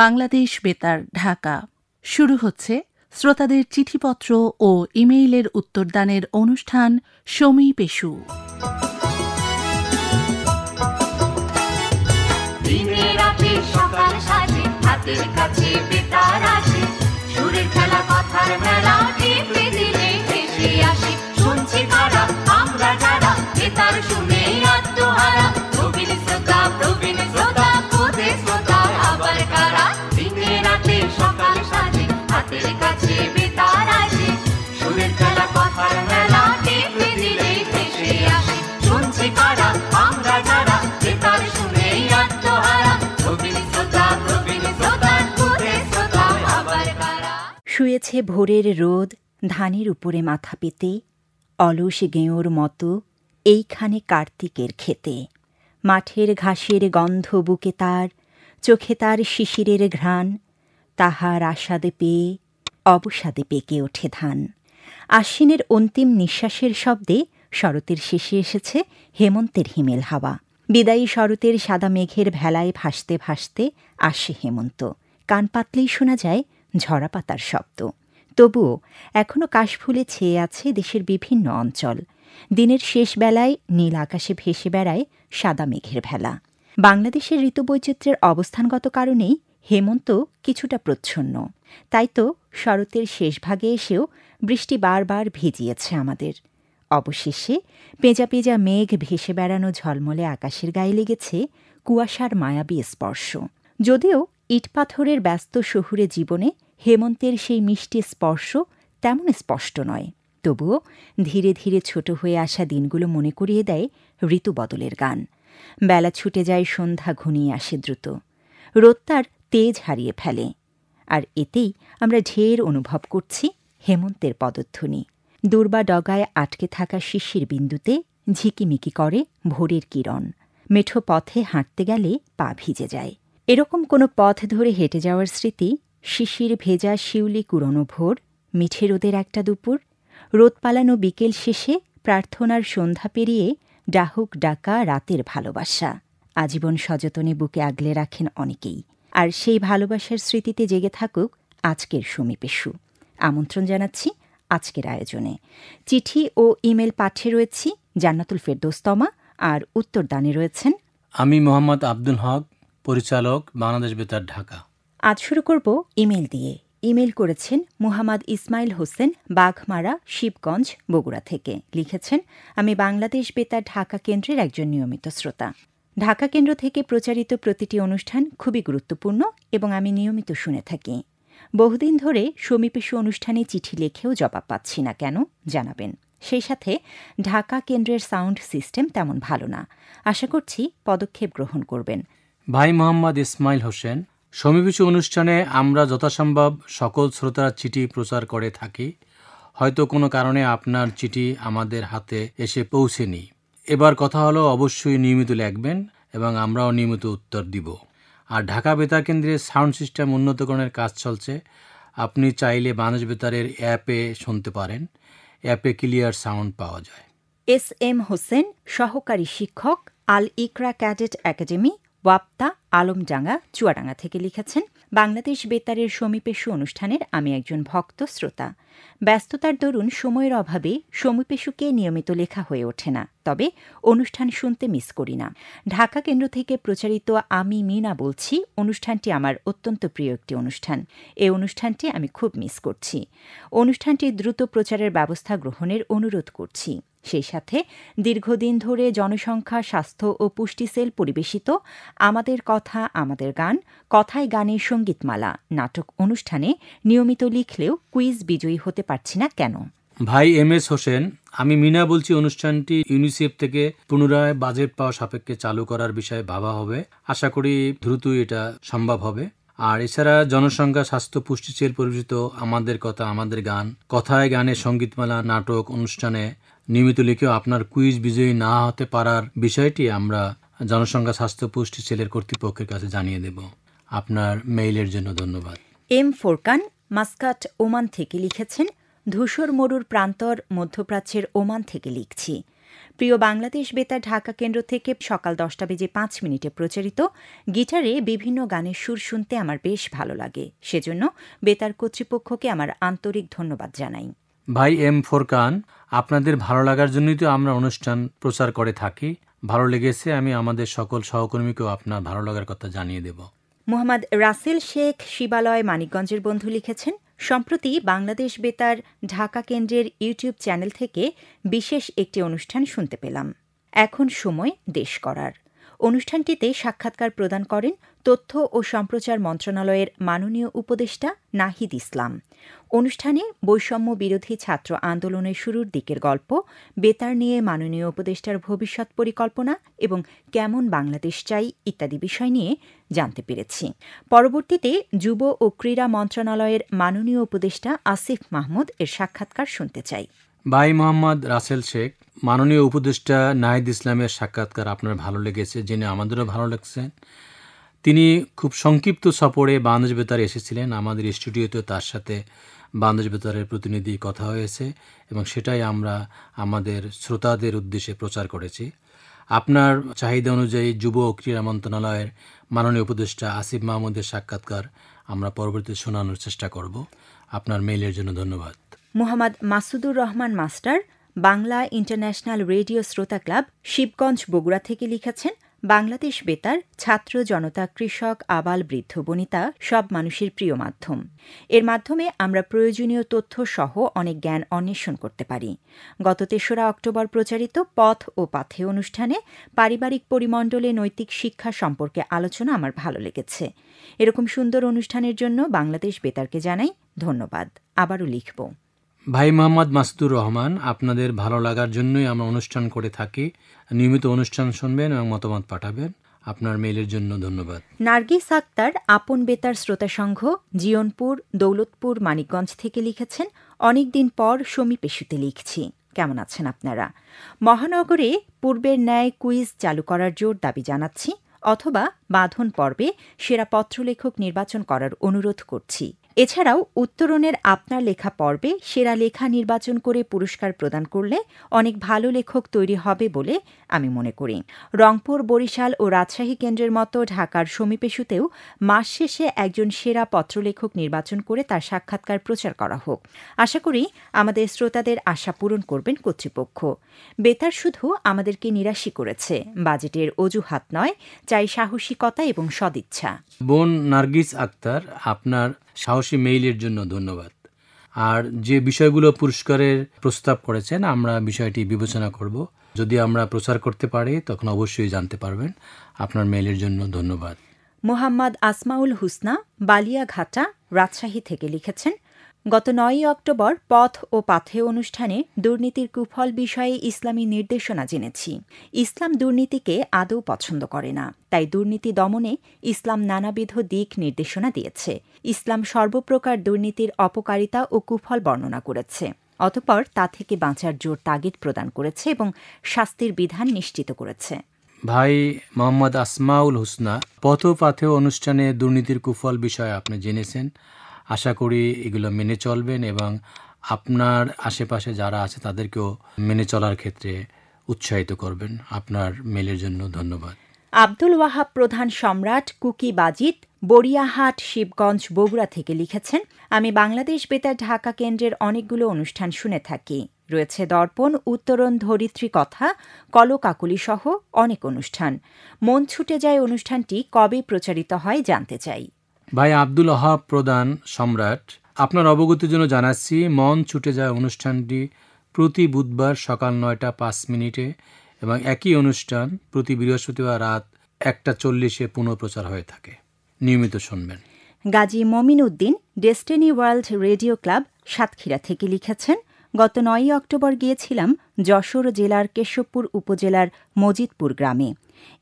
বাংলাদেশ বেতার ঢাকা শুরু হচ্ছে শ্রোতাদের চিঠিপত্র ও ইমেইলের উত্তরদানের অনুষ্ঠান সমী পেশু সুরের খেলা কথার মেলা দিলে আসে শুয়েছে ভোরের রোদ ধানের উপরে মাথা পেতে অলস গেঁয়োর মতো এইখানে কার্তিকের খেতে মাঠের ঘাসের গন্ধ বুকে তার চোখে তার শিশিরের ঘ্রাণ তাহার আস্বাদে পেয়ে অবসাদে পেকে ওঠে ধান আশ্বিনের অন্তিম নিঃশ্বাসের শব্দে শরতের শেষে এসেছে হেমন্তের হিমেল হাওয়া বিদায়ী শরতের সাদা মেঘের ভেলায় ভাসতে ভাসতে আসে হেমন্ত কান পাতলেই শোনা যায় ঝরা পাতার শব্দ তবুও এখনও কাশফুলে ছেয়ে আছে দেশের বিভিন্ন অঞ্চল দিনের শেষ বেলায় নীল আকাশে ভেসে বেড়ায় সাদা মেঘের ভেলা বাংলাদেশের ঋতুবৈচিত্র্যের অবস্থানগত কারণেই হেমন্ত কিছুটা প্রচ্ছন্ন তাই তো শরতের শেষ ভাগে এসেও বৃষ্টি বারবার ভিজিয়েছে আমাদের অবশেষে পেঁজা পেঁজা মেঘ ভেসে বেড়ানো ঝলমলে আকাশের গায়ে লেগেছে কুয়াশার মায়াবী স্পর্শ যদিও ইটপাথরের ব্যস্ত শহুরে জীবনে হেমন্তের সেই মিষ্টি স্পর্শ তেমন স্পষ্ট নয় তবুও ধীরে ধীরে ছোট হয়ে আসা দিনগুলো মনে করিয়ে দেয় ঋতু বদলের গান বেলা ছুটে যায় সন্ধ্যা ঘনিয়ে আসে দ্রুত রোদ তার তেজ হারিয়ে ফেলে আর এতেই আমরা ঢের অনুভব করছি হেমন্তের পদধ্বনি দুর্বা ডগায় আটকে থাকা শিশির বিন্দুতে ঝিকিমিকি করে ভোরের কিরণ মেঠো পথে হাঁটতে গেলে পা ভিজে যায় এরকম কোনো পথ ধরে হেঁটে যাওয়ার স্মৃতি শিশির ভেজা শিউলি কুড়নো ভোর মিঠে রোদের একটা দুপুর রোদ পালানো বিকেল শেষে প্রার্থনার সন্ধ্যা পেরিয়ে ডাহুক ডাকা রাতের ভালোবাসা আজীবন সযতনে বুকে আগলে রাখেন অনেকেই আর সেই ভালোবাসার স্মৃতিতে জেগে থাকুক আজকের সমীপেশু আমন্ত্রণ জানাচ্ছি আজকের আয়োজনে চিঠি ও ইমেল পাঠে রয়েছি জান্নাতুল ফেরদোস্তমা আর উত্তরদানে রয়েছেন আমি মোহাম্মদ আব্দুল হক পরিচালক বাংলাদেশ বেতার ঢাকা আজ শুরু করব ইমেল দিয়ে ইমেল করেছেন মুহাম্মদ ইসমাইল হোসেন বাঘমারা শিবগঞ্জ বগুড়া থেকে লিখেছেন আমি বাংলাদেশ বেতার ঢাকা কেন্দ্রের একজন নিয়মিত শ্রোতা ঢাকা কেন্দ্র থেকে প্রচারিত প্রতিটি অনুষ্ঠান খুবই গুরুত্বপূর্ণ এবং আমি নিয়মিত শুনে থাকি বহুদিন ধরে সমীপেশু অনুষ্ঠানে চিঠি লেখেও জবাব পাচ্ছি না কেন জানাবেন সেই সাথে ঢাকা কেন্দ্রের সাউন্ড সিস্টেম তেমন ভালো না আশা করছি পদক্ষেপ গ্রহণ করবেন ভাই মোহাম্মদ ইসমাইল হোসেন সমীপিছু অনুষ্ঠানে আমরা যথাসম্ভব সকল শ্রোতার চিঠি প্রচার করে থাকি হয়তো কোনো কারণে আপনার চিঠি আমাদের হাতে এসে পৌঁছেনি এবার কথা হলো অবশ্যই নিয়মিত লিখবেন এবং আমরাও নিয়মিত উত্তর দিব আর ঢাকা বেতার কেন্দ্রে সাউন্ড সিস্টেম উন্নতকরণের কাজ চলছে আপনি চাইলে বাংলাদেশ বেতারের অ্যাপে শুনতে পারেন অ্যাপে ক্লিয়ার সাউন্ড পাওয়া যায় এস এম হোসেন সহকারী শিক্ষক আল ইকরা ক্যাডেট একাডেমি ওয়াপ্তা আলমডাঙ্গা চুয়াডাঙ্গা থেকে লিখেছেন বাংলাদেশ বেতারের সমীপেশু অনুষ্ঠানের আমি একজন ভক্ত শ্রোতা ব্যস্ততার দরুন সময়ের অভাবে সমীপেশুকে নিয়মিত লেখা হয়ে ওঠে না তবে অনুষ্ঠান শুনতে মিস করি না ঢাকা কেন্দ্র থেকে প্রচারিত আমি মিনা বলছি অনুষ্ঠানটি আমার অত্যন্ত প্রিয় একটি অনুষ্ঠান এই অনুষ্ঠানটি আমি খুব মিস করছি অনুষ্ঠানটি দ্রুত প্রচারের ব্যবস্থা গ্রহণের অনুরোধ করছি সেই সাথে দীর্ঘদিন ধরে জনসংখ্যা স্বাস্থ্য ও পুষ্টি সেল পরিবেশিত আমাদের কথা আমাদের গান কথায় গানের সঙ্গীতমালা নাটক অনুষ্ঠানে নিয়মিত লিখলেও কুইজ বিজয়ী হতে পারছি না কেন ভাই এম এস হোসেন আমি মিনা বলছি অনুষ্ঠানটি ইউনিসেফ থেকে পুনরায় বাজেট পাওয়া সাপেক্ষে চালু করার বিষয়ে ভাবা হবে আশা করি দ্রুতই এটা সম্ভব হবে আর এছাড়া জনসংখ্যা স্বাস্থ্য পুষ্টি পুষ্টিশীল পরিচিত আমাদের কথা আমাদের গান কথায় গানে সঙ্গীতমালা নাটক অনুষ্ঠানে নিয়মিত লিখেও আপনার কুইজ বিজয়ী না হতে পারার বিষয়টি আমরা জনসংখ্যা স্বাস্থ্য পুষ্টি সেলের কর্তৃপক্ষের কাছে জানিয়ে দেব আপনার মেইলের জন্য ধন্যবাদ এম ফোরকান মাস্কাট ওমান থেকে লিখেছেন ধূসর মরুর প্রান্তর মধ্যপ্রাচ্যের ওমান থেকে লিখছি প্রিয় বাংলাদেশ বেতার ঢাকা কেন্দ্র থেকে সকাল দশটা বেজে পাঁচ মিনিটে প্রচারিত গিটারে বিভিন্ন গানের সুর শুনতে আমার বেশ ভালো লাগে সেজন্য বেতার কর্তৃপক্ষকে আমার আন্তরিক ধন্যবাদ জানাই ভাই এম ফোরকান আপনাদের ভালো লাগার জন্যই তো আমরা অনুষ্ঠান প্রচার করে থাকি ভালো লেগেছে আমি আমাদের সকল সহকর্মীকেও আপনার ভালো লাগার কথা জানিয়ে দেব মোহাম্মদ রাসেল শেখ শিবালয় মানিকগঞ্জের বন্ধু লিখেছেন সম্প্রতি বাংলাদেশ বেতার ঢাকা কেন্দ্রের ইউটিউব চ্যানেল থেকে বিশেষ একটি অনুষ্ঠান শুনতে পেলাম এখন সময় দেশ করার অনুষ্ঠানটিতে সাক্ষাৎকার প্রদান করেন তথ্য ও সম্প্রচার মন্ত্রণালয়ের মাননীয় উপদেষ্টা নাহিদ ইসলাম অনুষ্ঠানে বৈষম্য বিরোধী ছাত্র আন্দোলনের শুরুর দিকের গল্প বেতার নিয়ে মাননীয় উপদেষ্টার ভবিষ্যৎ পরিকল্পনা এবং কেমন বাংলাদেশ চাই ইত্যাদি বিষয় নিয়ে জানতে পেরেছি পরবর্তীতে যুব ও ক্রীড়া মন্ত্রণালয়ের মাননীয় উপদেষ্টা আসিফ মাহমুদ এর সাক্ষাৎকার শুনতে চাই ভাই মোহাম্মদ রাসেল শেখ মাননীয় উপদেষ্টা নাহিদ ইসলামের সাক্ষাৎকার আপনার ভালো লেগেছে জেনে আমাদেরও ভালো লাগছে তিনি খুব সংক্ষিপ্ত সফরে বাংলাদেশ বেতারে এসেছিলেন আমাদের স্টুডিওতে তার সাথে বাংলাদেশ বেতারের প্রতিনিধি কথা হয়েছে এবং সেটাই আমরা আমাদের শ্রোতাদের উদ্দেশ্যে প্রচার করেছি আপনার চাহিদা অনুযায়ী যুব ও ক্রীড়া মন্ত্রণালয়ের মাননীয় উপদেষ্টা আসিফ মাহমুদের সাক্ষাৎকার আমরা পরবর্তীতে শোনানোর চেষ্টা করব আপনার মেইলের জন্য ধন্যবাদ Mohammad Masudur Rahman master Bangla international radio শ্রোতা ক্লাব শিবগঞ্জ বগুড়া থেকে লিখেছেন বাংলাদেশ বেতার ছাত্র জনতা কৃষক আবাল বৃদ্ধ বনিতা সব মানুষের প্রিয় মাধ্যম এর মাধ্যমে আমরা প্রয়োজনীয় তথ্য সহ অনেক জ্ঞান অন্বেষণ করতে পারি গত তেসরা অক্টোবর প্রচারিত পথ ও পাথে অনুষ্ঠানে পারিবারিক পরিমণ্ডলে নৈতিক শিক্ষা সম্পর্কে আলোচনা আমার ভালো লেগেছে এরকম সুন্দর অনুষ্ঠানের জন্য বাংলাদেশ বেতারকে জানাই ধন্যবাদ আবারও লিখব ভাই মোহাম্মদ মাসুদুর রহমান আপনাদের ভালো লাগার জন্যই আমরা অনুষ্ঠান করে থাকি নিয়মিত অনুষ্ঠান শুনবেন এবং মতামত পাঠাবেন আপনার মেইলের জন্য ধন্যবাদ নার্গিস আক্তার আপন বেতার শ্রোতা সংঘ জিয়নপুর দৌলতপুর মানিকগঞ্জ থেকে লিখেছেন অনেকদিন পর সমী পেশুতে লিখছি কেমন আছেন আপনারা মহানগরে পূর্বের ন্যায় কুইজ চালু করার জোর দাবি জানাচ্ছি অথবা বাঁধন পর্বে সেরা পত্রলেখক নির্বাচন করার অনুরোধ করছি এছাড়াও উত্তরণের আপনার লেখা পর্বে সেরা লেখা নির্বাচন করে পুরস্কার প্রদান করলে অনেক ভালো লেখক তৈরি হবে বলে আমি মনে করি রংপুর বরিশাল ও রাজশাহী কেন্দ্রের মতো ঢাকার সমীপেশুতেও মাস শেষে একজন সেরা পত্রলেখক নির্বাচন করে তার সাক্ষাৎকার প্রচার করা হোক আশা করি আমাদের শ্রোতাদের আশা পূরণ করবেন কর্তৃপক্ষ বেতার শুধু আমাদেরকে নিরাশি করেছে বাজেটের অজুহাত নয় চাই সাহসিকতা এবং সদিচ্ছা বোন নার্গিস আক্তার আপনার সাহসী মেইলের জন্য ধন্যবাদ আর যে বিষয়গুলো পুরস্কারের প্রস্তাব করেছেন আমরা বিষয়টি বিবেচনা করব যদি আমরা প্রচার করতে পারি তখন অবশ্যই জানতে পারবেন আপনার মেইলের জন্য ধন্যবাদ মোহাম্মদ আসমাউল হুসনা বালিয়াঘাটা রাজশাহী থেকে লিখেছেন গত নয়ই অক্টোবর পথ ও পাথে অনুষ্ঠানে দুর্নীতির কুফল বিষয়ে ইসলামী নির্দেশনা জেনেছি ইসলাম দুর্নীতিকে আদৌ পছন্দ করে না তাই দুর্নীতি দমনে ইসলাম নানাবিধ দিক নির্দেশনা দিয়েছে ইসলাম সর্বপ্রকার দুর্নীতির অপকারিতা ও কুফল বর্ণনা করেছে অতপর তা থেকে বাঁচার জোর তাগিদ প্রদান করেছে এবং শাস্তির বিধান নিশ্চিত করেছে ভাই মোহাম্মদ আসমাউল হুসনা পথ পাথে অনুষ্ঠানে দুর্নীতির কুফল বিষয়ে আপনি জেনেছেন আশা করি এগুলো মেনে চলবেন এবং আপনার আশেপাশে যারা আছে তাদেরকেও মেনে চলার ক্ষেত্রে উৎসাহিত করবেন আপনার মেলের জন্য ধন্যবাদ আব্দুল ওয়াহাব প্রধান সম্রাট কুকি বাজিত বড়িয়াহাট শিবগঞ্জ বগুড়া থেকে লিখেছেন আমি বাংলাদেশ বেতার ঢাকা কেন্দ্রের অনেকগুলো অনুষ্ঠান শুনে থাকি রয়েছে দর্পণ উত্তরণ ধরিত্রী কথা কলকাকুলি সহ অনেক অনুষ্ঠান মন ছুটে যায় অনুষ্ঠানটি কবে প্রচারিত হয় জানতে চাই ভাই আব্দুল আহাব প্রধান সম্রাট আপনার অবগতির জন্য জানাচ্ছি মন ছুটে যায় অনুষ্ঠানটি প্রতি বুধবার সকাল নয়টা পাঁচ মিনিটে এবং একই অনুষ্ঠান প্রতি বৃহস্পতিবার রাত একটা চল্লিশে পুনঃপ্রচার হয়ে থাকে নিয়মিত শুনবেন Gazi Momin Uddin destiny world radio club Satkhira থেকে লিখেছেন গত নয়ই অক্টোবর গিয়েছিলাম যশোর জেলার কেশবপুর উপজেলার মজিদপুর গ্রামে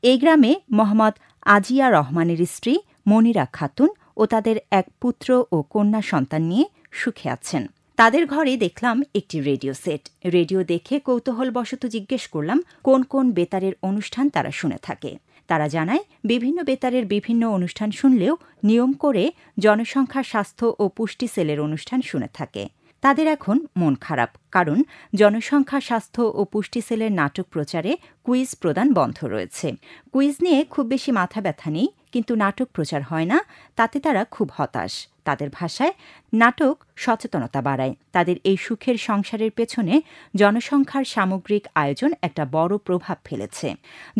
এই গ্রামে মোহাম্মদ আজিয়া রহমানের স্ত্রী মনিরা খাতুন ও তাদের এক পুত্র ও কন্যা সন্তান নিয়ে সুখে আছেন তাদের ঘরে দেখলাম একটি রেডিও সেট রেডিও দেখে কৌতূহলবশত জিজ্ঞেস করলাম কোন কোন বেতারের অনুষ্ঠান তারা শুনে থাকে তারা জানায় বিভিন্ন বেতারের বিভিন্ন অনুষ্ঠান শুনলেও নিয়ম করে জনসংখ্যা স্বাস্থ্য ও পুষ্টি সেলের অনুষ্ঠান শুনে থাকে তাদের এখন মন খারাপ কারণ জনসংখ্যা স্বাস্থ্য ও পুষ্টি সেলের নাটক প্রচারে কুইজ প্রদান বন্ধ রয়েছে কুইজ নিয়ে খুব বেশি মাথা ব্যথা নেই কিন্তু নাটক প্রচার হয় না তাতে তারা খুব হতাশ তাদের ভাষায় নাটক সচেতনতা বাড়ায় তাদের এই সুখের সংসারের পেছনে জনসংখ্যার সামগ্রিক আয়োজন একটা বড় প্রভাব ফেলেছে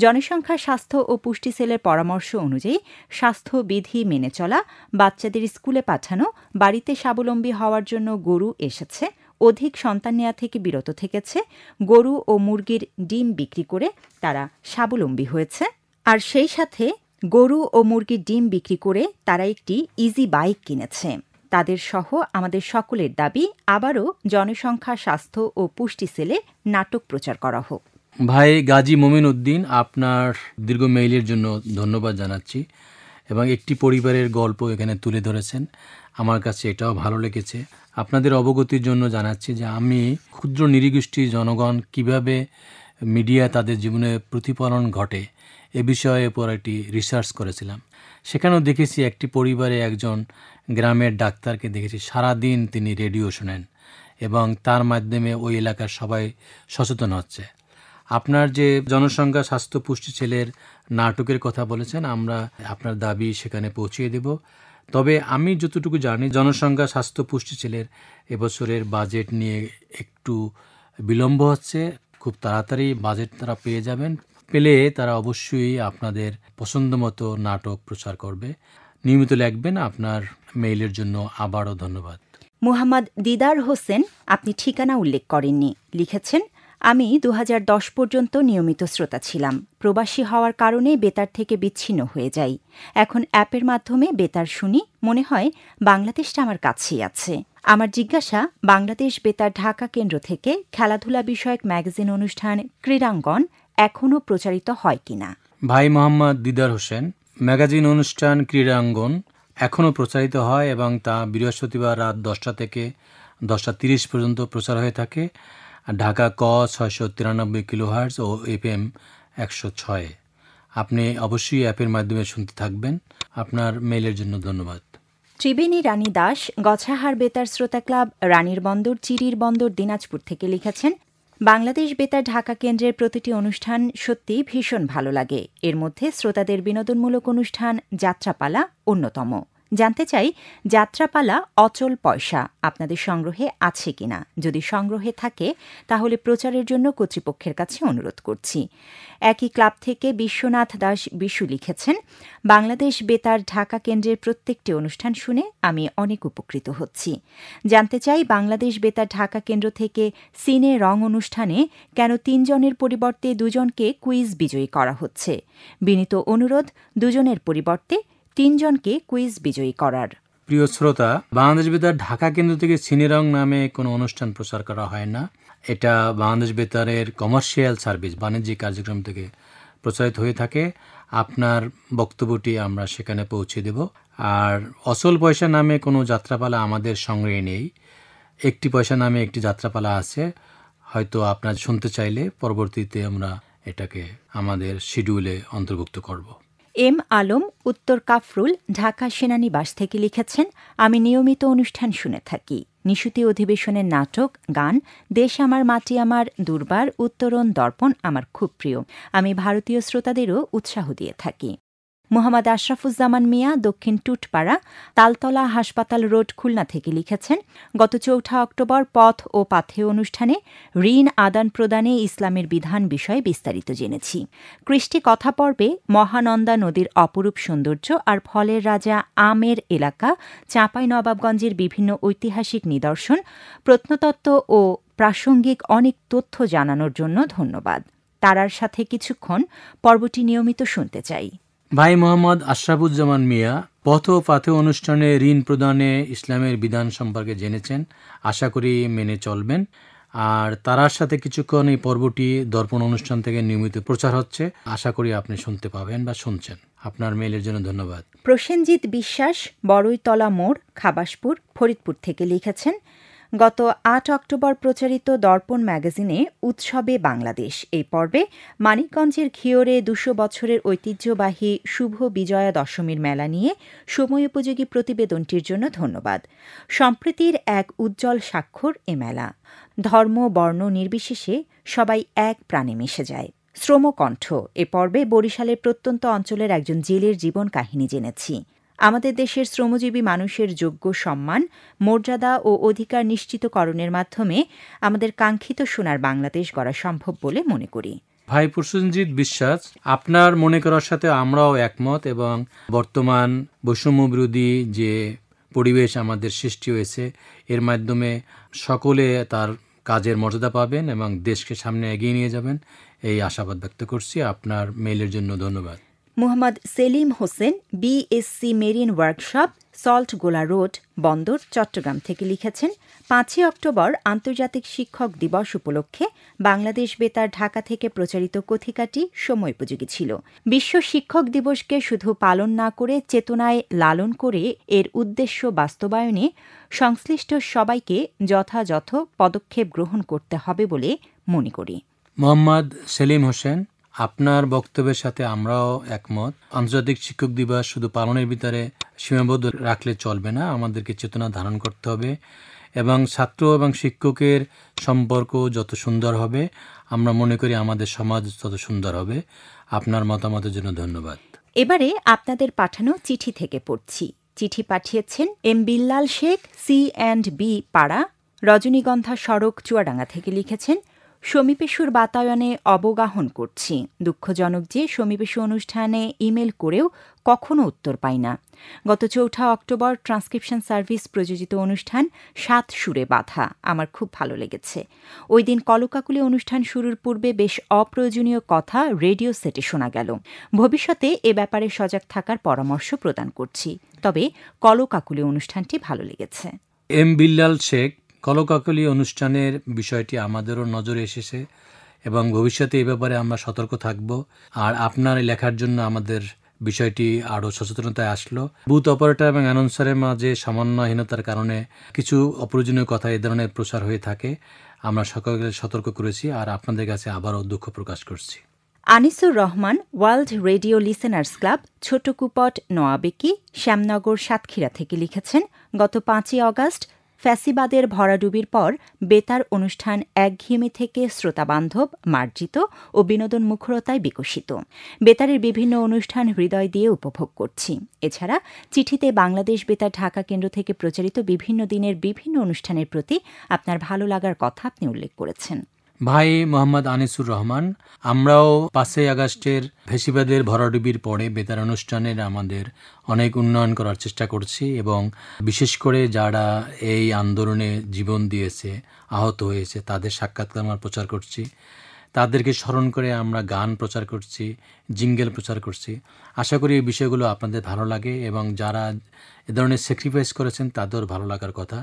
জনসংখ্যা স্বাস্থ্য ও পুষ্টি সেলের পরামর্শ অনুযায়ী স্বাস্থ্য বিধি মেনে চলা বাচ্চাদের স্কুলে পাঠানো বাড়িতে স্বাবলম্বী হওয়ার জন্য গরু এসেছে অধিক সন্তান নেয়া থেকে বিরত থেকেছে গরু ও মুরগির ডিম বিক্রি করে তারা স্বাবলম্বী হয়েছে আর সেই সাথে গরু ও মুরগির ডিম বিক্রি করে তারা একটি ইজি বাইক কিনেছে তাদের সহ আমাদের সকলের দাবি আবারও জনসংখ্যা স্বাস্থ্য ও পুষ্টি সেলে নাটক প্রচার করা হোক ভাই গাজী মোমিন উদ্দিন আপনার দীর্ঘ মেইলের জন্য ধন্যবাদ জানাচ্ছি এবং একটি পরিবারের গল্প এখানে তুলে ধরেছেন আমার কাছে এটাও ভালো লেগেছে আপনাদের অবগতির জন্য জানাচ্ছি যে আমি ক্ষুদ্র নিরীগোষ্ঠী জনগণ কিভাবে মিডিয়া তাদের জীবনে প্রতিফলন ঘটে এ বিষয়ে পর একটি রিসার্চ করেছিলাম সেখানেও দেখেছি একটি পরিবারে একজন গ্রামের ডাক্তারকে দেখেছি সারাদিন তিনি রেডিও শোনেন এবং তার মাধ্যমে ওই এলাকার সবাই সচেতন হচ্ছে আপনার যে জনসংখ্যা স্বাস্থ্য পুষ্টি ছেলের নাটকের কথা বলেছেন আমরা আপনার দাবি সেখানে পৌঁছিয়ে দেব তবে আমি যতটুকু জানি জনসংখ্যা স্বাস্থ্য পুষ্টি ছেলের এবছরের বাজেট নিয়ে একটু বিলম্ব হচ্ছে খুব তাড়াতাড়ি বাজেট তারা পেয়ে যাবেন পেলে তারা অবশ্যই আপনাদের পছন্দ মতো নাটক প্রচার করবে নিয়মিত লিখবেন আপনার মেইলের জন্য আবারও ধন্যবাদ মোহাম্মদ দিদার হোসেন আপনি ঠিকানা উল্লেখ করেননি লিখেছেন আমি দু পর্যন্ত নিয়মিত শ্রোতা ছিলাম প্রবাসী হওয়ার কারণে বেতার থেকে বিচ্ছিন্ন হয়ে যাই এখন অ্যাপের মাধ্যমে বেতার শুনি মনে হয় বাংলাদেশটা আমার কাছেই আছে আমার জিজ্ঞাসা বাংলাদেশ বেতার ঢাকা কেন্দ্র থেকে খেলাধুলা বিষয়ক ম্যাগাজিন অনুষ্ঠান ক্রীড়াঙ্গন এখনও প্রচারিত হয় কিনা ভাই মোহাম্মদ দিদার হোসেন ম্যাগাজিন অনুষ্ঠান ক্রীড়াঙ্গন এখনও প্রচারিত হয় এবং তা বৃহস্পতিবার রাত দশটা থেকে দশটা তিরিশ পর্যন্ত প্রচার হয়ে থাকে ঢাকা ক ছয়শো তিরানব্বই কিলোহার্স ও এফ এম একশো ছয়ে আপনি অবশ্যই অ্যাপের মাধ্যমে শুনতে থাকবেন আপনার মেইলের জন্য ধন্যবাদ ত্রিবেণী রানী দাস গছাহার বেতার শ্রোতা ক্লাব রানীর বন্দর চিরির বন্দর দিনাজপুর থেকে লিখেছেন বাংলাদেশ বেতার ঢাকা কেন্দ্রের প্রতিটি অনুষ্ঠান সত্যি ভীষণ ভালো লাগে এর মধ্যে শ্রোতাদের বিনোদনমূলক অনুষ্ঠান যাত্রাপালা অন্যতম জানতে চাই যাত্রাপালা অচল পয়সা আপনাদের সংগ্রহে আছে কিনা যদি সংগ্রহে থাকে তাহলে প্রচারের জন্য কর্তৃপক্ষের কাছে অনুরোধ করছি একই ক্লাব থেকে বিশ্বনাথ দাস বিশু লিখেছেন বাংলাদেশ বেতার ঢাকা কেন্দ্রের প্রত্যেকটি অনুষ্ঠান শুনে আমি অনেক উপকৃত হচ্ছি জানতে চাই বাংলাদেশ বেতার ঢাকা কেন্দ্র থেকে সিনে রং অনুষ্ঠানে কেন তিনজনের পরিবর্তে দুজনকে কুইজ বিজয়ী করা হচ্ছে বিনীত অনুরোধ দুজনের পরিবর্তে তিনজনকে কুইজ বিজয়ী করার প্রিয় শ্রোতা বাংলাদেশ বেতার ঢাকা কেন্দ্র থেকে সিনেরং নামে কোনো অনুষ্ঠান প্রচার করা হয় না এটা বাংলাদেশ বেতারের কমার্শিয়াল সার্ভিস বাণিজ্যিক কার্যক্রম থেকে প্রচারিত হয়ে থাকে আপনার বক্তব্যটি আমরা সেখানে পৌঁছে দেব আর অসল পয়সা নামে কোনো যাত্রাপালা আমাদের সঙ্গে নেই একটি পয়সা নামে একটি যাত্রাপালা আছে হয়তো আপনার শুনতে চাইলে পরবর্তীতে আমরা এটাকে আমাদের শিডিউলে অন্তর্ভুক্ত করব এম আলম উত্তর কাফরুল ঢাকা সেনানিবাস থেকে লিখেছেন আমি নিয়মিত অনুষ্ঠান শুনে থাকি নিশুতি অধিবেশনের নাটক গান দেশ আমার মাটি আমার দুর্বার উত্তরণ দর্পণ আমার খুব প্রিয় আমি ভারতীয় শ্রোতাদেরও উৎসাহ দিয়ে থাকি মোহাম্মদ আশরাফুজ্জামান মিয়া দক্ষিণ টুটপাড়া তালতলা হাসপাতাল রোড খুলনা থেকে লিখেছেন গত চৌঠা অক্টোবর পথ ও পাথে অনুষ্ঠানে ঋণ আদান প্রদানে ইসলামের বিধান বিষয়ে বিস্তারিত জেনেছি কৃষ্টি কথা পর্বে মহানন্দা নদীর অপরূপ সৌন্দর্য আর ফলের রাজা আমের এলাকা চাঁপাই নবাবগঞ্জের বিভিন্ন ঐতিহাসিক নিদর্শন প্রত্নতত্ত্ব ও প্রাসঙ্গিক অনেক তথ্য জানানোর জন্য ধন্যবাদ তারার সাথে কিছুক্ষণ পর্বটি নিয়মিত শুনতে চাই ভাই মোহাম্মদ আশরাফুজ্জামান মিয়া পথ ও পাথে অনুষ্ঠানে ঋণ প্রদানে ইসলামের বিধান সম্পর্কে জেনেছেন আশা করি মেনে চলবেন আর তারার সাথে কিছুক্ষণ এই পর্বটি দর্পণ অনুষ্ঠান থেকে নিয়মিত প্রচার হচ্ছে আশা করি আপনি শুনতে পাবেন বা শুনছেন আপনার মেলের জন্য ধন্যবাদ প্রসেনজিৎ বিশ্বাস বড়ইতলা মোড় খাবাসপুর ফরিদপুর থেকে লিখেছেন গত আট অক্টোবর প্রচারিত দর্পণ ম্যাগাজিনে উৎসবে বাংলাদেশ এই পর্বে মানিকগঞ্জের ঘিওরে দুশো বছরের ঐতিহ্যবাহী শুভ বিজয়া দশমীর মেলা নিয়ে সময়োপযোগী প্রতিবেদনটির জন্য ধন্যবাদ সম্প্রীতির এক উজ্জ্বল স্বাক্ষর এ মেলা ধর্ম বর্ণ নির্বিশেষে সবাই এক প্রাণে মিশে যায় শ্রমকণ্ঠ এ পর্বে বরিশালের প্রত্যন্ত অঞ্চলের একজন জেলের জীবন কাহিনী জেনেছি আমাদের দেশের শ্রমজীবী মানুষের যোগ্য সম্মান মর্যাদা ও অধিকার নিশ্চিতকরণের মাধ্যমে আমাদের কাঙ্ক্ষিত সোনার বাংলাদেশ গড়া সম্ভব বলে মনে করি ভাই প্রসেনজিৎ বিশ্বাস আপনার মনে করার সাথে আমরাও একমত এবং বর্তমান বৈষম্য বিরোধী যে পরিবেশ আমাদের সৃষ্টি হয়েছে এর মাধ্যমে সকলে তার কাজের মর্যাদা পাবেন এবং দেশকে সামনে এগিয়ে নিয়ে যাবেন এই আশাবাদ ব্যক্ত করছি আপনার মেইলের জন্য ধন্যবাদ Mohammad Selim Hossain BSc marine workshop salt Gola road Bandar Chattogram থেকে লিখেছেন পাঁচই অক্টোবর আন্তর্জাতিক শিক্ষক দিবস উপলক্ষে বাংলাদেশ বেতার ঢাকা থেকে প্রচারিত কথিকাটি সময়োপযোগী ছিল বিশ্ব শিক্ষক দিবসকে শুধু পালন না করে চেতনায় লালন করে এর উদ্দেশ্য বাস্তবায়নে সংশ্লিষ্ট সবাইকে যথাযথ পদক্ষেপ গ্রহণ করতে হবে বলে মনে করি মোহাম্মদ সেলিম হোসেন আপনার বক্তব্যের সাথে আমরাও একমত আন্তর্জাতিক শিক্ষক দিবস শুধু পালনের ভিতরে সীমাবদ্ধ রাখলে চলবে না আমাদেরকে চেতনা ধারণ করতে হবে এবং ছাত্র এবং শিক্ষকের সম্পর্ক যত সুন্দর হবে আমরা মনে করি আমাদের সমাজ তত সুন্দর হবে আপনার মতামতের জন্য ধন্যবাদ এবারে আপনাদের পাঠানো চিঠি থেকে পড়ছি চিঠি পাঠিয়েছেন M Billal Sheikh C and B পাড়া রজনীগন্ধা সড়ক চুয়াডাঙ্গা থেকে লিখেছেন সমীপেশুর বাতায়নে অবগাহন করছি দুঃখজনক যে সমীপেশু অনুষ্ঠানে ইমেল করেও কখনো উত্তর পাই না গত চৌঠা অক্টোবর ট্রান্সক্রিপশন সার্ভিস প্রযোজিত অনুষ্ঠান সাত সুরে বাধা আমার খুব ভালো লেগেছে ওই দিন কলকাকুলে অনুষ্ঠান শুরুর পূর্বে বেশ অপ্রয়োজনীয় কথা রেডিও সেটে শোনা গেল ভবিষ্যতে এ ব্যাপারে সজাগ থাকার পরামর্শ প্রদান করছি তবে কলকাকুলে অনুষ্ঠানটি ভালো লেগেছে এম বিল্লাল শেখ কলকাকলি অনুষ্ঠানের বিষয়টি আমাদেরও নজরে এসেছে এবং ভবিষ্যতে এ ব্যাপারে আমরা সতর্ক থাকব আর আপনার লেখার জন্য আমাদের বিষয়টি আরও সচেতনতায় আসলো বুথ অপারেটর এবং অ্যানাউন্সারের মাঝে সমন্বয়হীনতার কারণে কিছু অপ্রয়োজনীয় কথা এ ধরনের প্রচার হয়ে থাকে আমরা সকলকে সতর্ক করেছি আর আপনাদের কাছে আবারও দুঃখ প্রকাশ করছি Anisur Rahman world radio listeners club ছোট কুপট নোয়াবেকি শ্যামনগর সাতক্ষীরা থেকে লিখেছেন গত পাঁচই অগাস্ট ফ্যাসিবাদের ভরাডুবির পর বেতার অনুষ্ঠান একঘেয়েমি থেকে শ্রোতাবান্ধব মার্জিত ও বিনোদন মুখরতায় বিকশিত বেতারের বিভিন্ন অনুষ্ঠান হৃদয় দিয়ে উপভোগ করছি এছাড়া চিঠিতে বাংলাদেশ বেতার ঢাকা কেন্দ্র থেকে প্রচারিত বিভিন্ন দিনের বিভিন্ন অনুষ্ঠানের প্রতি আপনার ভালো লাগার কথা আপনি উল্লেখ করেছেন ভাই মোহাম্মদ আনিসুর রহমান আমরাও পাঁচই আগস্টের ভেসিবাদের ভরাডুবির পরে বেতার অনুষ্ঠানের আমাদের অনেক উন্নয়ন করার চেষ্টা করছি এবং বিশেষ করে যারা এই আন্দোলনে জীবন দিয়েছে আহত হয়েছে তাদের সাক্ষাৎকার আমরা প্রচার করছি তাদেরকে স্মরণ করে আমরা গান প্রচার করছি জিঙ্গেল প্রচার করছি আশা করি এই বিষয়গুলো আপনাদের ভালো লাগে এবং যারা এ ধরনের স্যাক্রিফাইস করেছেন তাদের ভালো লাগার কথা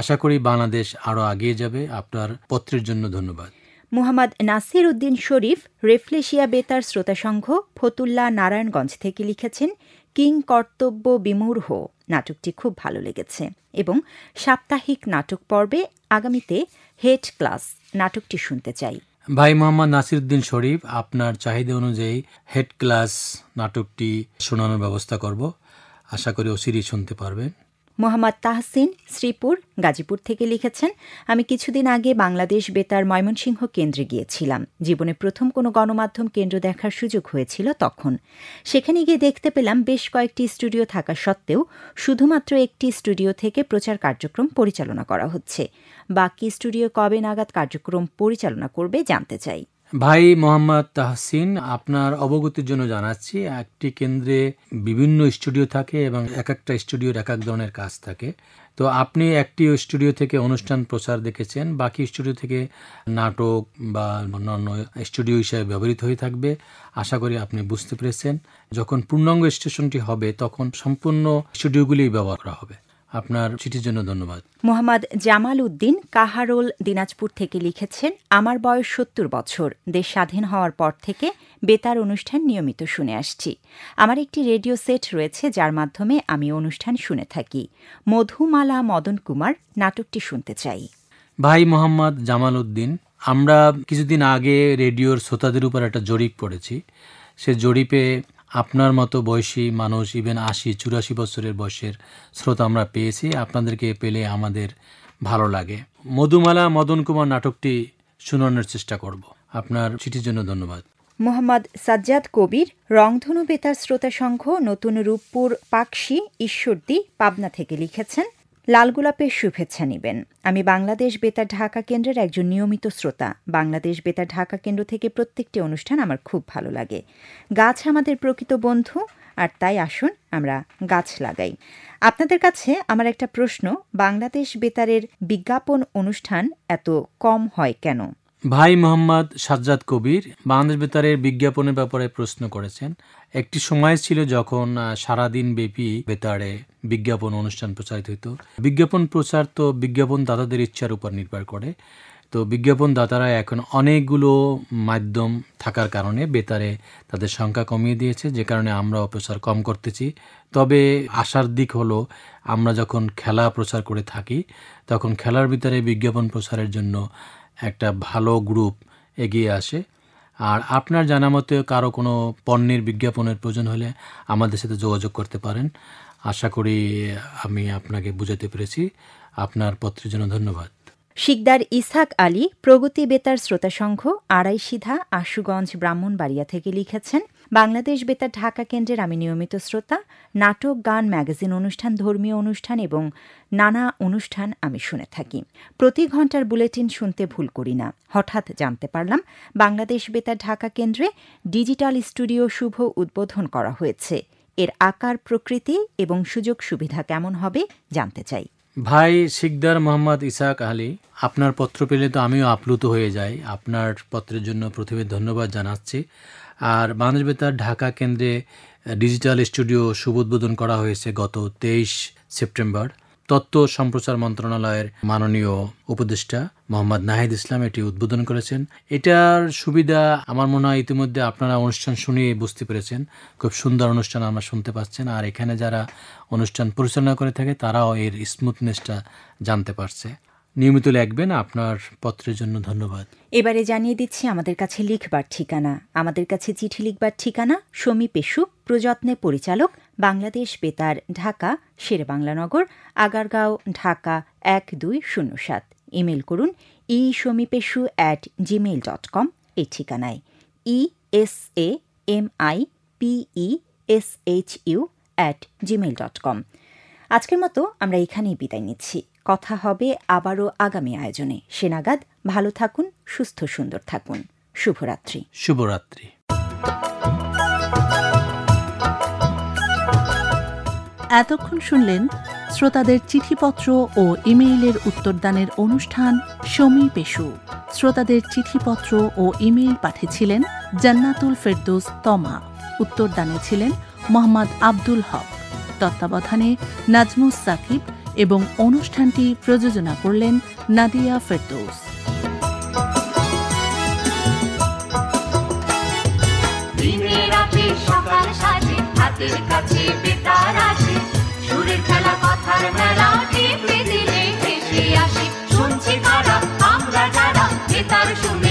আশা করি বাংলাদেশ আরও এগিয়ে যাবে আপনার পত্রের জন্য ধন্যবাদ মোহাম্মদ নাসির উদ্দিন শরীফ রেফলেশিয়া বেতার শ্রোতা সংঘ ফতুল্লা নারায়ণগঞ্জ থেকে লিখেছেন কিং কর্তব্য বিমূঢ় নাটকটি খুব ভালো লেগেছে এবং সাপ্তাহিক নাটক পর্বে আগামীতে হেড ক্লাস নাটকটি শুনতে চাই ভাই মোহাম্মদ নাসিরুদ্দিন শরীফ আপনার চাহিদা অনুযায়ী হেড ক্লাস নাটকটি শোনানোর ব্যবস্থা করব আশা করি অচিরই শুনতে পারবেন মোহাম্মদ তাহসিন শ্রীপুর গাজীপুর থেকে লিখেছেন আমি কিছুদিন আগে বাংলাদেশ বেতার ময়মনসিংহ কেন্দ্রে গিয়েছিলাম জীবনে প্রথম কোনো গণমাধ্যম কেন্দ্র দেখার সুযোগ হয়েছিল তখন সেখানে গিয়ে দেখতে পেলাম বেশ কয়েকটি স্টুডিও থাকা সত্ত্বেও শুধুমাত্র একটি স্টুডিও থেকে প্রচার কার্যক্রম পরিচালনা করা হচ্ছে বাকি স্টুডিও কবে নাগাদ কার্যক্রম পরিচালনা করবে জানতে চাই ভাই মোহাম্মদ তাহসিন আপনার অবগতির জন্য জানাচ্ছি একটি কেন্দ্রে বিভিন্ন স্টুডিও থাকে এবং এক একটা স্টুডিওর এক এক ধরনের কাজ থাকে তো আপনি একটি স্টুডিও থেকে অনুষ্ঠান প্রচার দেখেছেন বাকি স্টুডিও থেকে নাটক বা অন্যান্য স্টুডিও হিসেবে ব্যবহৃত হয়ে থাকবে আশা করি আপনি বুঝতে পেরেছেন যখন পূর্ণাঙ্গ স্টেশনটি হবে তখন সম্পূর্ণ স্টুডিওগুলি ব্যবহার করা হবে আপনার চিঠির জন্য ধন্যবাদ মোহাম্মদ জামাল উদ্দিন কাহারোল দিনাজপুর থেকে লিখেছেন আমার বয়স সত্তর বছর দেশ স্বাধীন হওয়ার পর থেকে বেতার অনুষ্ঠান নিয়মিত শুনে আসছি আমার একটি রেডিও সেট রয়েছে যার মাধ্যমে আমি অনুষ্ঠান শুনে থাকি মধুমালা মদন কুমার নাটকটি শুনতে চাই ভাই মোহাম্মদ জামাল উদ্দিন আমরা কিছুদিন আগে রেডিওর শ্রোতাদের উপর একটা জরিপ পড়েছি সে জরিপে আপনার মতো বয়সী মানুষ ইভেন আশি চুরাশি বছরের বয়সের শ্রোতা আমরা পেয়েছি আপনাদেরকে পেলে আমাদের ভালো লাগে মধুমালা মদন কুমার নাটকটি শুনানোর চেষ্টা করব আপনার চিঠির জন্য ধন্যবাদ মোহাম্মদ সাজ্জাদ কবির রংধনু বেতার শ্রোতা সংঘ নতুন রূপপুর পাকশি ঈশ্বরদী পাবনা থেকে লিখেছেন লাল গোলাপের শুভেচ্ছা নেবেন আমি বাংলাদেশ বেতার ঢাকা কেন্দ্রের একজন নিয়মিত শ্রোতা বাংলাদেশ বেতার ঢাকা কেন্দ্র থেকে প্রত্যেকটি অনুষ্ঠান আমার খুব ভালো লাগে গাছ আমাদের প্রকৃত বন্ধু আর তাই আসুন আমরা গাছ লাগাই আপনাদের কাছে আমার একটা প্রশ্ন বাংলাদেশ বেতারের বিজ্ঞাপন অনুষ্ঠান এত কম হয় কেন ভাই মোহাম্মদ সাজ্জাদ কবির বাংলাদেশ বেতারের বিজ্ঞাপনের ব্যাপারে প্রশ্ন করেছেন একটি সময় ছিল যখন সারাদিন ব্যাপী বেতারে বিজ্ঞাপন অনুষ্ঠান প্রচারিত হতো বিজ্ঞাপন প্রচার তো বিজ্ঞাপন দাতাদের ইচ্ছার উপর নির্ভর করে তো বিজ্ঞাপন দাতারা এখন অনেকগুলো মাধ্যম থাকার কারণে বেতারে তাদের সংখ্যা কমিয়ে দিয়েছে যে কারণে আমরা অপসার কম করতেছি তবে আসার দিক হলো আমরা যখন খেলা প্রচার করে থাকি তখন খেলার ভিতরে বিজ্ঞাপন প্রচারের জন্য একটা ভালো গ্রুপ এগিয়ে আসে আর আপনার জানা মতে কারো কোনো পণ্যের বিজ্ঞাপনের প্রয়োজন হলে আমাদের সাথে যোগাযোগ করতে পারেন আশা করি আমি আপনাকে বুঝাতে পেরেছি আপনার পত্রের জন্য ধন্যবাদ শিকদার ইসাক আলী প্রগতি বেতার শ্রোতা সংঘ সিধা আশুগঞ্জ ব্রাহ্মণবাড়িয়া থেকে লিখেছেন বাংলাদেশ বেতার ঢাকা কেন্দ্রের আমি নিয়মিত শ্রোতা নাটক গান ম্যাগাজিন অনুষ্ঠান ধর্মীয় অনুষ্ঠান এবং নানা অনুষ্ঠান আমি শুনে থাকি প্রতি ঘন্টার বুলেটিন শুনতে ভুল করি না হঠাৎ জানতে পারলাম বাংলাদেশ বেতার ঢাকা কেন্দ্রে ডিজিটাল স্টুডিও শুভ উদ্বোধন করা হয়েছে এর আকার প্রকৃতি এবং সুযোগ সুবিধা কেমন হবে জানতে চাই ভাই শিকদার মোহাম্মদ ইসাক আলী আপনার পত্র পেলে তো আমিও আপ্লুত হয়ে যাই আপনার পত্রের জন্য প্রথমে ধন্যবাদ জানাচ্ছি আর বাংলাদেশ বেতার ঢাকা কেন্দ্রে ডিজিটাল স্টুডিও শুভ উদ্বোধন করা হয়েছে গত তেইশ সেপ্টেম্বর তথ্য সম্প্রচার মন্ত্রণালয়ের মাননীয় উপদেষ্টা মোহাম্মদ নাহিদ ইসলাম এটি উদ্বোধন করেছেন এটার সুবিধা আমার মনে হয় ইতিমধ্যে আপনারা অনুষ্ঠান শুনে বুঝতে পেরেছেন খুব সুন্দর অনুষ্ঠান আমরা শুনতে পাচ্ছেন আর এখানে যারা অনুষ্ঠান পরিচালনা করে থাকে তারাও এর স্মুথনেসটা জানতে পারছে নিয়মিত লিখবেন আপনার পত্রের জন্য ধন্যবাদ এবারে জানিয়ে দিচ্ছি আমাদের কাছে লিখবার ঠিকানা আমাদের কাছে চিঠি লিখবার ঠিকানা সমী পেশু প্রযত্নে পরিচালক বাংলাদেশ বেতার ঢাকা বাংলানগর আগারগাঁও ঢাকা এক দুই শূন্য সাত ইমেল করুন ই পেশু অ্যাট জিমেল ডট কম এ ঠিকানায় E S A M I P E S H U at Gmail dot com আজকের মতো আমরা এখানেই বিদায় নিচ্ছি কথা হবে আবারও আগামী আয়োজনে সেনাগাদ ভালো থাকুন সুস্থ সুন্দর থাকুন শুভরাত্রি শুভরাত্রি এতক্ষণ শুনলেন শ্রোতাদের চিঠিপত্র ও ইমেইলের উত্তরদানের অনুষ্ঠান সমী পেশু শ্রোতাদের চিঠিপত্র ও ইমেইল পাঠিয়েছিলেন জান্নাতুল ফেরদোস তমা উত্তরদানে ছিলেন মোহাম্মদ আব্দুল হক তত্ত্বাবধানে নাজমুস সাকিব এবং অনুষ্ঠানটি প্রযোজনা করলেন নাদিয়া ফেরদৌস কথার মেলা শুনছি তারা আমরা যারা শুনে